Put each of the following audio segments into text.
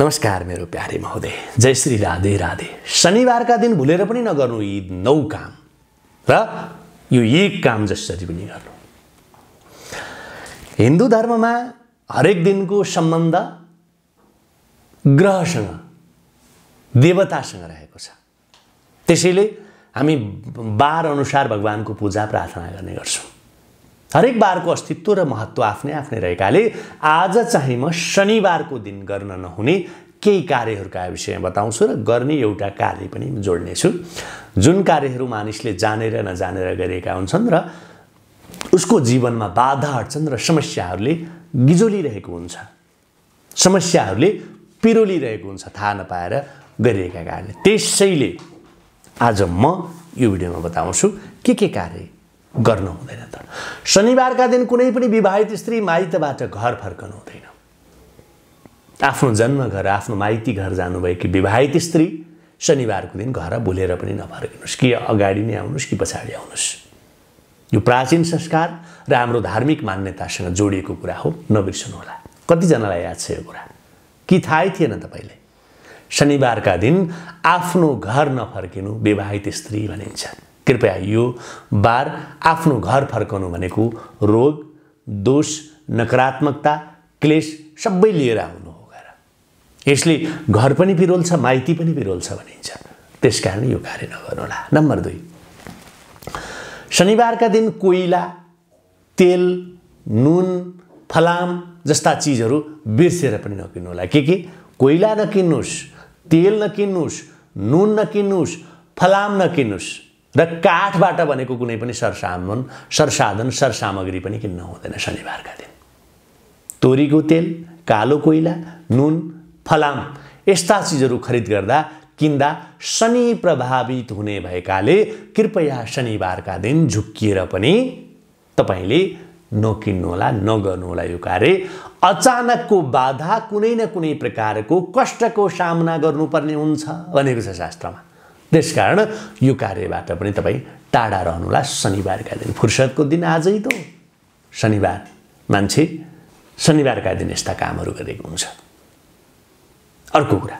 नमस्कार मेरो प्यारे महोदय जय श्री राधे राधे शनिबारका दिन भुलेर पनि नगर्नु यी नौ काम र यो एक काम जसरी पनि गर्नु हिन्दू धर्ममा हरेक दिनको सम्बन्ध ग्रहसँग देवतासँग रहेको छ त्यसैले हामी बार अनुसार भगवानको पूजा प्रार्थना गर्ने गर्छौँ हरेक बारको अस्तित्व र महत्त्व आफ्नै आफ्नै रहेकाले आज चाहिँ म शनिबारको दिन गर्न नहुने केही कार्यहरूका विषयमा बताउँछु र गर्ने एउटा कार्य पनि जोड्नेछु जुन कार्यहरू मानिसले जानेर नजानेर गरेका हुन्छन् र उसको जीवनमा बाधा अड्छन् र समस्याहरूले गिजोलिरहेको हुन्छ समस्याहरूले पिरोलिरहेको हुन्छ थाहा नपाएर गरिएका कारणले त्यसैले आज म यो भिडियोमा बताउँछु के के कार्य गर्नु हुँदैन त शनिबारका दिन कुनै पनि विवाहित स्त्री माइतबाट घर फर्कनु हुँदैन आफ्नो जन्म घर आफ्नो माइती घर जानुभएकी विवाहित स्त्री शनिबारको दिन घर भुलेर पनि नफर्किनुहोस् कि अगाडि नै आउनुहोस् कि पछाडि आउनुहोस् यो प्राचीन संस्कार र हाम्रो धार्मिक मान्यतासँग जोडिएको कुरा हो नबिर्सनुहोला कतिजनालाई याद छ यो कुरा कि थाहै थिएन तपाईँले शनिबारका दिन आफ्नो घर नफर्किनु विवाहित स्त्री भनिन्छ कृपया यो बार आफ्नो घर फर्काउनु भनेको रोग दोष नकारात्मकता क्लेश सबै लिएर आउनु हो गएर यसले घर पनि बिरोल्छ माइती पनि बिरोल्छ भनिन्छ त्यस कारण यो कार्य नगर्नुहोला नम्बर दुई शनिबारका दिन कोइला तेल नुन फलाम जस्ता चिजहरू बिर्सेर पनि नकिन्नुहोला के के कोइला नकिन्नुहोस् तेल नकिन्नुहोस् नुन नकिन्नुहोस् फलाम नकिन्नुहोस् र काठबाट भनेको कुनै पनि सरसामान सरसाधन सरसामग्री पनि किन्न हुँदैन शनिबारका दिन तोरीको तेल कालो कोइला नुन फलाम यस्ता चिजहरू खरिद गर्दा किन्दा शनि प्रभावित हुने भएकाले कृपया शनिबारका दिन झुक्किएर पनि तपाईँले नकिन्नुहोला नगर्नुहोला यो कार्य अचानकको बाधा कुनै न कुनै प्रकारको कष्टको सामना गर्नुपर्ने हुन्छ भनेको छ शास्त्रमा त्यसकारण यो कार्यबाट पनि तपाईँ टाढा रहनुहोला शनिबारका दिन फुर्सदको दिन आजै त शनिबार मान्छे शनिबारका दिन यस्ता कामहरू गरेको हुन्छ अर्को कुरा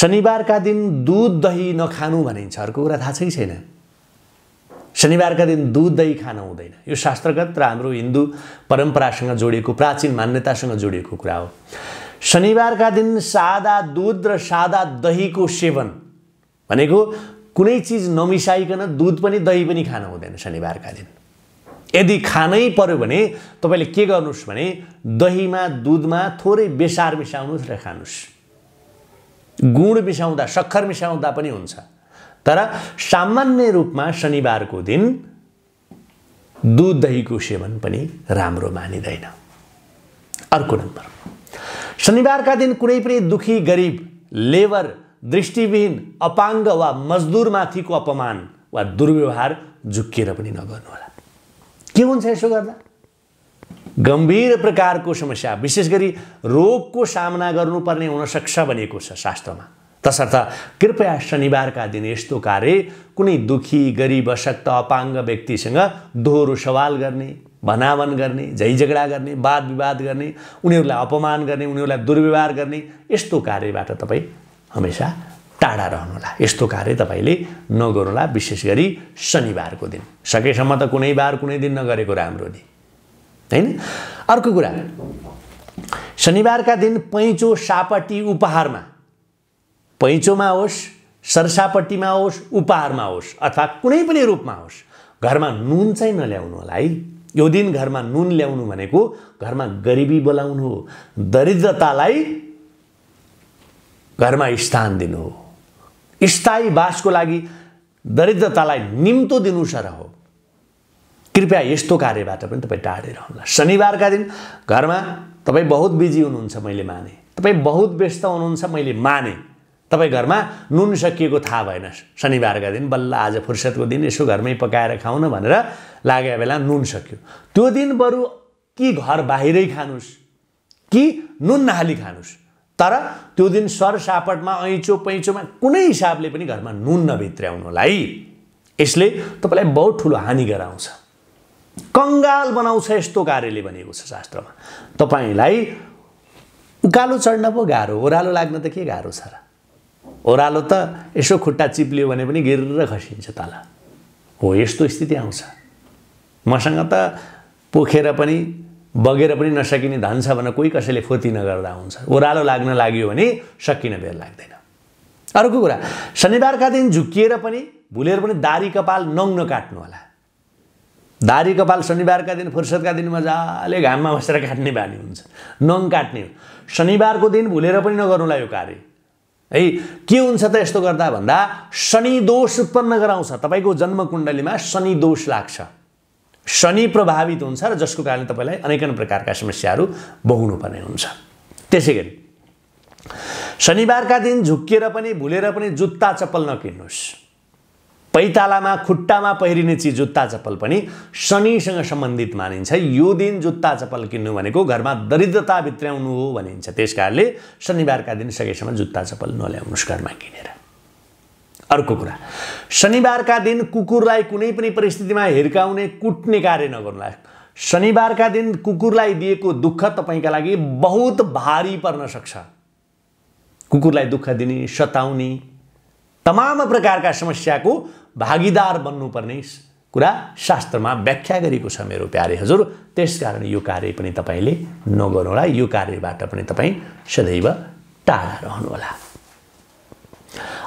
शनिबारका दिन दुध दही नखानु भनिन्छ अर्को कुरा थाहा छै छैन शनिबारका दिन दुध दही खान हुँदैन यो शास्त्रगत र हाम्रो हिन्दू परम्परासँग जोडिएको प्राचीन मान्यतासँग जोडिएको कुरा हो शनिबारका दिन सादा दुध र सादा दहीको सेवन भनेको कुनै चिज नमिसाइकन दुध पनि दही पनि खान हुँदैन शनिबारका दिन यदि खानै पर्यो भने तपाईँले के गर्नुहोस् भने दहीमा दुधमा थोरै बेसार मिसाउनुहोस् र खानुहोस् गुड मिसाउँदा सक्खर मिसाउँदा पनि हुन्छ तर सामान्य रूपमा शनिबारको दिन दुध दहीको सेवन पनि राम्रो मानिँदैन अर्को नम्बर शनिबारका दिन कुनै पनि दुखी गरिब लेबर दृष्टिविहीन अपाङ्ग वा मजदुरमाथिको अपमान वा दुर्व्यवहार झुक्किएर पनि नगर्नुहोला के हुन्छ यसो गर्दा गम्भीर प्रकारको समस्या विशेष गरी रोगको सामना गर्नुपर्ने हुनसक्छ भनेको छ शास्त्रमा तसर्थ कृपया शनिबारका दिन यस्तो कार्य कुनै दुखी गरिब अशक्त अपाङ्ग व्यक्तिसँग दोहोरो सवाल गर्ने भनावन गर्ने झै झगडा गर्ने वाद विवाद गर्ने उनीहरूलाई अपमान गर्ने उनीहरूलाई दुर्व्यवहार गर्ने यस्तो कार्यबाट तपाईँ हमेसा टाढा रहनुहोला यस्तो कार्य तपाईँले नगर्नुहोला विशेष गरी शनिबारको दिन सकेसम्म त कुनै बार कुनै दिन नगरेको राम्रो नि होइन अर्को कुरा शनिबारका दिन पैँचो सापट्टि उपहारमा पैँचोमा होस् सरसापट्टिमा होस् उपहारमा होस् अथवा कुनै पनि रूपमा होस् घरमा नुन चाहिँ नल्याउनु होला है यो दिन घरमा नुन ल्याउनु भनेको घरमा गरिबी बोलाउनु हो दरिद्रतालाई घरमा स्थान दिनु हो स्थायी बासको लागि दरिद्रतालाई निम्तो दिनु सर हो कृपया यस्तो कार्यबाट पनि तपाईँ टाढै रहनुहोला शनिबारका दिन घरमा तपाईँ बहुत बिजी हुनुहुन्छ मैले माने तपाईँ बहुत व्यस्त हुनुहुन्छ मैले माने तपाईँ घरमा नुन सकिएको थाहा भएन शनिबारका दिन बल्ल आज फुर्सदको दिन यसो घरमै पकाएर खाउन भनेर लागे बेला नुन सक्यो त्यो दिन बरु कि घर बाहिरै खानुस् कि नुन नहाली खानुहोस् तर त्यो दिन सापटमा ऐँचो पैँचोमा कुनै हिसाबले पनि घरमा नुन नभित्र्याउनुलाई यसले तपाईँलाई बहुत ठुलो हानि गराउँछ कङ्गाल बनाउँछ यस्तो कार्यले भनेको छ शास्त्रमा तपाईँलाई उकालो चढ्न पो गाह्रो ओह्रालो लाग्न त के गाह्रो छ र ओह्रालो त यसो खुट्टा चिप्लियो भने पनि गिर्र खसिन्छ तल हो यस्तो स्थिति आउँछ मसँग त पोखेर पनि बगेर पनि नसकिने धन छ भनेर कोही कसैले फोती नगर्दा हुन्छ ओह्रालो लाग्न लाग्यो भने सकिन बेर लाग्दैन अर्को कुरा शनिबारका दिन झुक्किएर पनि भुलेर पनि दारी कपाल नङ्न काट्नु होला दारी कपाल शनिबारका दिन फुर्सदका दिन मजाले घाममा बसेर काट्ने बानी हुन्छ नङ काट्ने शनिबारको दिन भुलेर पनि नगर्नुलाई यो कार्य है के हुन्छ त यस्तो गर्दा भन्दा शनि दोष उत्पन्न गराउँछ तपाईँको जन्मकुण्डलीमा कुण्डलीमा शनि दोष लाग्छ शनि प्रभावित हुन्छ र जसको कारणले तपाईँलाई अनेकन प्रकारका समस्याहरू भोग्नुपर्ने हुन्छ त्यसै गरी शनिबारका दिन झुक्किएर पनि भुलेर पनि जुत्ता चप्पल नकिन्नुहोस् पैतालामा खुट्टामा पहिरिने चिज जुत्ता चप्पल पनि शनिसँग सम्बन्धित मानिन्छ यो दिन जुत्ता चप्पल किन्नु भनेको घरमा दरिद्रता भित्र्याउनु हो भनिन्छ त्यस कारणले शनिबारका दिन सकेसम्म जुत्ता चप्पल नल्याउनुहोस् घरमा किनेर अर्को कुरा शनिबारका दिन कुकुरलाई कुनै पनि परिस्थितिमा हिर्काउने कुट्ने कार्य नगर्नुहोला शनिबारका दिन कुकुरलाई दिएको दुःख तपाईँका लागि बहुत भारी पर्न सक्छ कुकुरलाई दुःख दिने सताउने तमाम प्रकारका समस्याको भागीदार बन्नुपर्ने कुरा शास्त्रमा व्याख्या गरेको छ मेरो प्यारे हजुर त्यसकारण यो कार्य पनि तपाईँले नगर्नुहोला यो कार्यबाट पनि तपाईँ सदैव टाढा रहनुहोला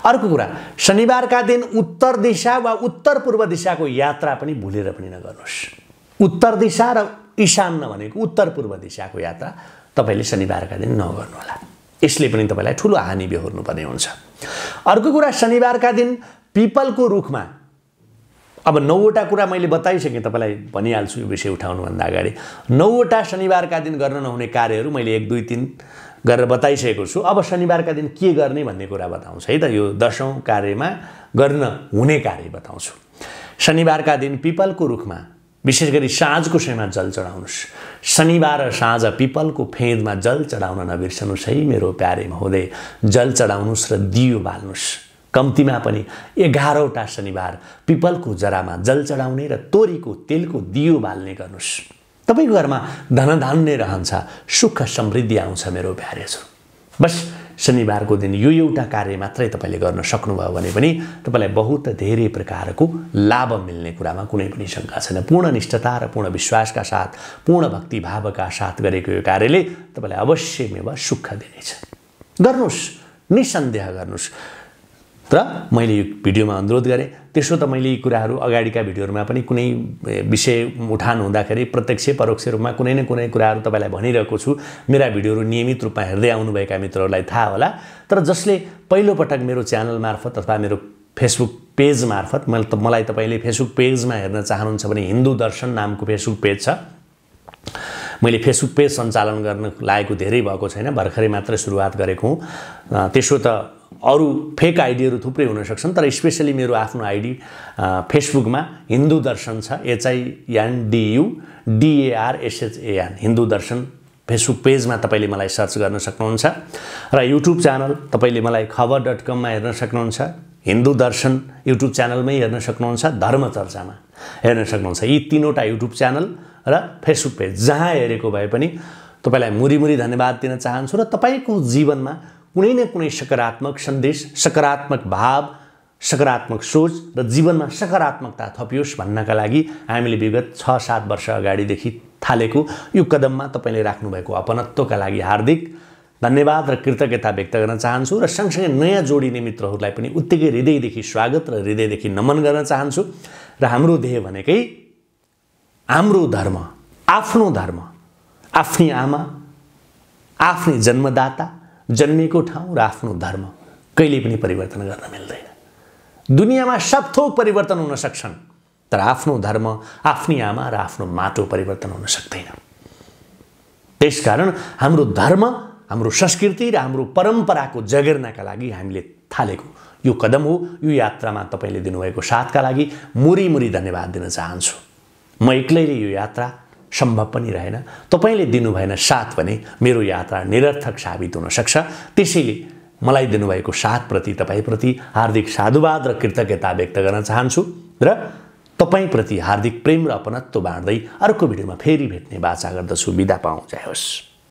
अर्को कुरा शनिबारका दिन उत्तर दिशा वा उत्तर पूर्व दिशाको यात्रा पनि भुलेर पनि नगर्नुहोस् उत्तर दिशा र ईशान भनेको उत्तर पूर्व दिशाको यात्रा तपाईँले शनिबारका दिन नगर्नुहोला यसले पनि तपाईँलाई ठुलो हानि बेहोर्नुपर्ने हुन्छ अर्को कुरा शनिबारका दिन पिपलको रुखमा अब नौवटा कुरा मैले बताइसकेँ तपाईँलाई भनिहाल्छु यो विषय उठाउनुभन्दा अगाडि नौवटा शनिबारका दिन गर्न नहुने कार्यहरू मैले एक दुई तिन गरेर बताइसकेको छु अब शनिबारका दिन के गर्ने भन्ने कुरा बताउँछु है त यो दसौँ कार्यमा गर्न हुने कार्य बताउँछु शनिबारका दिन पिपलको रुखमा विशेष गरी साँझको समयमा जल चढाउनुहोस् शनिबार साँझ पिपलको फेदमा जल चढाउन नबिर्सनुहोस् है मेरो प्यारे महोदय जल चढाउनुहोस् र दियो बाल्नुहोस् कम्तीमा पनि एघारवटा शनिबार पिपलको जरामा जल चढाउने र तोरीको तेलको दियो बाल्ने गर्नुहोस् तपाईँको घरमा धनधान्य रहन्छ सुख समृद्धि आउँछ मेरो छु बस शनिबारको दिन यो एउटा कार्य मात्रै तपाईँले गर्न सक्नुभयो भने पनि तपाईँलाई बहुत धेरै प्रकारको लाभ मिल्ने कुरामा कुनै पनि शङ्का छैन पूर्ण निष्ठता र पूर्ण विश्वासका साथ पूर्ण भक्तिभावका साथ गरेको यो कार्यले तपाईँलाई अवश्य मेवा सुख दिनेछ गर्नुहोस् निसन्देह गर्नुहोस् तर मैले यो भिडियोमा अनुरोध गरेँ त्यसो त मैले यी कुराहरू अगाडिका भिडियोहरूमा पनि कुनै विषय उठान हुँदाखेरि प्रत्यक्ष परोक्ष रूपमा कुनै न कुनै कुराहरू तपाईँलाई भनिरहेको छु मेरा भिडियोहरू नियमित रूपमा हेर्दै आउनुभएका मित्रहरूलाई थाहा होला तर जसले पहिलोपटक मेरो च्यानल मार्फत अथवा मेरो फेसबुक पेज मार्फत मैले मलाई तपाईँले फेसबुक पेजमा हेर्न चाहनुहुन्छ भने हिन्दू दर्शन नामको फेसबुक पेज छ मैले फेसबुक पेज सञ्चालन गर्न लागेको धेरै भएको छैन भर्खरै मात्र सुरुवात गरेको हुँ त्यसो त अरू फेक आइडीहरू थुप्रै हुनसक्छन् तर स्पेसली मेरो आफ्नो आइडी फेसबुकमा हिन्दू दर्शन छ एचआइएन डियु डिएआरएसएचएएन हिन्दू दर्शन फेसबुक पेजमा तपाईँले मलाई सर्च गर्न सक्नुहुन्छ र युट्युब च्यानल तपाईँले मलाई खबर डट कममा हेर्न सक्नुहुन्छ हिन्दू दर्शन युट्युब च्यानलमै हेर्न सक्नुहुन्छ धर्म चर्चामा हेर्न सक्नुहुन्छ यी तिनवटा युट्युब च्यानल र फेसबुक पेज जहाँ हेरेको भए पनि तपाईँलाई मुरी मुरी धन्यवाद दिन चाहन्छु र तपाईँको जीवनमा कुनै न कुनै सकारात्मक सन्देश सकारात्मक भाव सकारात्मक सोच र जीवनमा सकारात्मकता थपियोस् भन्नका लागि हामीले विगत छ सात वर्ष अगाडिदेखि थालेको यो कदममा तपाईँले राख्नुभएको अपनत्वका लागि हार्दिक धन्यवाद र कृतज्ञता व्यक्त गर्न चाहन्छु र सँगसँगै नयाँ जोडिने मित्रहरूलाई पनि उत्तिकै हृदयदेखि स्वागत र हृदयदेखि नमन गर्न चाहन्छु र हाम्रो ध्येय भनेकै हाम्रो धर्म आफ्नो धर्म आफ्नै आमा आफ्नै जन्मदाता जन्मेको ठाउँ र आफ्नो धर्म कहिले पनि परिवर्तन गर्न मिल्दैन दुनियाँमा सब थोक परिवर्तन हुन सक्छन् तर आफ्नो धर्म आफ्नै आमा र आफ्नो माटो परिवर्तन हुन सक्दैन त्यसकारण हाम्रो धर्म हाम्रो संस्कृति र हाम्रो परम्पराको जगेर्नाका लागि हामीले थालेको यो कदम हो यो यात्रामा तपाईँले दिनुभएको साथका लागि मुरी मुरी धन्यवाद दिन चाहन्छु म एक्लैले यो यात्रा सम्भव पनि रहेन तपाईँले दिनुभएन साथ भने मेरो यात्रा निरर्थक साबित हुनसक्छ त्यसैले मलाई दिनुभएको साथप्रति तपाईँप्रति हार्दिक साधुवाद र कृतज्ञता व्यक्त गर्न चाहन्छु र तपाईँप्रति हार्दिक प्रेम र अपनत्व बाँड्दै अर्को भिडियोमा फेरि भेट्ने बाचा गर्दछु बिदा पाउँ जाओस्